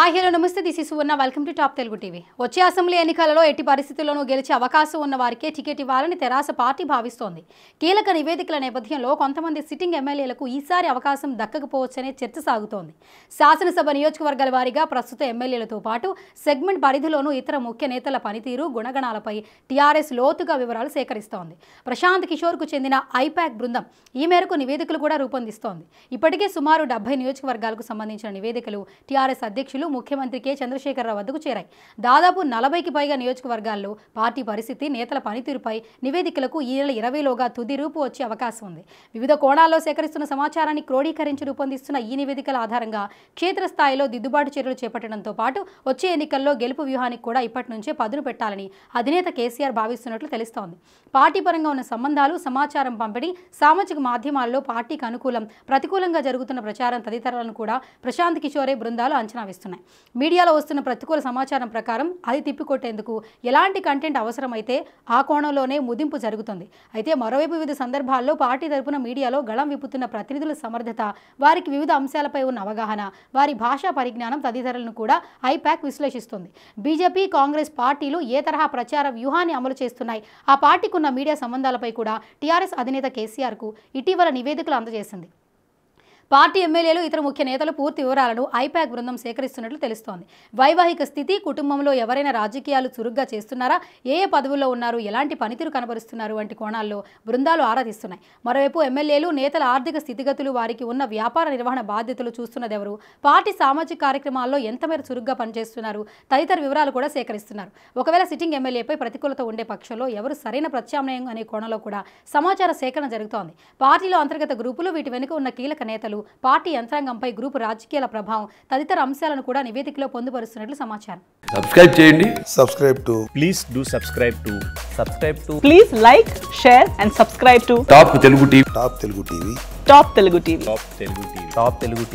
hi hello నమస్తే this is ఉన్న welcome to top Telugu TV వచ్చే అసెంబ్లీ ఎన్నికలలో ఎట్టి పరిస్థితుల్లోనూ గెలిచే అవకాశం ఉన్న వారికే టికెట్ ఇవ్వాలని తెరాస పార్టీ భావిస్తోంది కీలక నివేదికల నేపథ్యంలో కొంతమంది సిట్టింగ్ ఎమ్మెల్యేలకు ఈసారి అవకాశం దక్కకపోవచ్చనే చర్చ సాగుతోంది శాసనసభ నియోజకవర్గాల వారీగా ప్రస్తుత ఎమ్మెల్యేలతో పాటు సెగ్మెంట్ పరిధిలోనూ ఇతర ముఖ్య నేతల పనితీరు గుణగణాలపై టీఆర్ఎస్ లోతుగా వివరాలు సేకరిస్తోంది ప్రశాంత్ కిషోర్కు చెందిన ఐపాక్ బృందం ఈ మేరకు నివేదికలు కూడా రూపొందిస్తోంది ఇప్పటికే సుమారు డెబ్బై నియోజకవర్గాలకు సంబంధించిన నివేదికలు టీఆర్ఎస్ అధ్యక్షులు ముఖ్యమంత్రి కె చంద్రశేఖరరావు వద్దకు చేరాయి దాదాపు నలభైకి పైగా నియోజకవర్గాల్లో పార్టీ పరిస్థితి నేతల పనితీరుపై నివేదికలకు ఈ నెల ఇరవైలోగా తుది రూపు వచ్చే అవకాశం ఉంది వివిధ కోణాల్లో సేకరిస్తున్న సమాచారాన్ని క్రోడీకరించి రూపొందిస్తున్న ఈ నివేదికల ఆధారంగా క్షేత్రస్థాయిలో దిద్దుబాటు చర్యలు చేపట్టడంతో పాటు వచ్చే ఎన్నికల్లో గెలుపు వ్యూహానికి కూడా ఇప్పటి నుంచే పదును పెట్టాలని అధినేత కేసీఆర్ భావిస్తున్నట్లు తెలుస్తోంది పార్టీ పరంగా ఉన్న సంబంధాలు సమాచారం పంపిణీ సామాజిక మాధ్యమాల్లో పార్టీకి అనుకూలం ప్రతికూలంగా జరుగుతున్న ప్రచారం తదితరాలను కూడా ప్రశాంత్ కిషోరే బృందాలు అంచనా వేస్తున్నారు వస్తున్నాయి మీడియాలో వస్తున్న ప్రతికూల సమాచారం ప్రకారం అది తిప్పికొట్టేందుకు ఎలాంటి కంటెంట్ అవసరమైతే ఆ కోణంలోనే ముదింపు జరుగుతుంది అయితే మరోవైపు వివిధ సందర్భాల్లో పార్టీ తరపున మీడియాలో గళం విప్పుతున్న ప్రతినిధుల సమర్థత వారికి వివిధ అంశాలపై ఉన్న అవగాహన వారి భాషా పరిజ్ఞానం తదితరులను కూడా ఐపాక్ విశ్లేషిస్తుంది బీజేపీ కాంగ్రెస్ పార్టీలు ఏ తరహా ప్రచార వ్యూహాన్ని అమలు చేస్తున్నాయి ఆ పార్టీకున్న మీడియా సంబంధాలపై కూడా టీఆర్ఎస్ అధినేత కేసీఆర్కు ఇటీవల నివేదికలు అందజేసింది పార్టీ ఎమ్మెల్యేలు ఇతర ముఖ్య నేతలు పూర్తి వివరాలను ఐపాక్ బృందం సేకరిస్తున్నట్లు తెలుస్తోంది వైవాహిక స్థితి కుటుంబంలో ఎవరైనా రాజకీయాలు చురుగ్గా చేస్తున్నారా ఏ ఏ పదవుల్లో ఉన్నారు ఎలాంటి పనితీరు కనబరుస్తున్నారు వంటి కోణాల్లో బృందాలు ఆరాధిస్తున్నాయి మరోవైపు ఎమ్మెల్యేలు నేతల ఆర్థిక స్థితిగతులు వారికి ఉన్న వ్యాపార నిర్వహణ బాధ్యతలు చూస్తున్నదెవరు పార్టీ సామాజిక కార్యక్రమాల్లో ఎంతమేర చురుగ్గా పనిచేస్తున్నారు తదితర వివరాలు కూడా సేకరిస్తున్నారు ఒకవేళ సిట్టింగ్ ఎమ్మెల్యేపై ప్రతికూలత ఉండే పక్షంలో ఎవరు సరైన ప్రత్యామ్నాయం అనే కోణంలో కూడా సమాచార సేకరణ జరుగుతోంది పార్టీలో అంతర్గత గ్రూపులు వీటి వెనుక ఉన్న కీలక నేతలు పార్టీ యంత్రాంగంపై గ్రూప్ రాజకీయాల ప్రభావం తదితర అంశాలను కూడా నివేదికలో పొందుపరుస్తున్నట్లు సమాచారం సబ్స్క్రైబ్ చేయండి subscribe to please do subscribe to subscribe to please like share and subscribe to top Telugu TV top Telugu TV top Telugu TV top Telugu TV top Telugu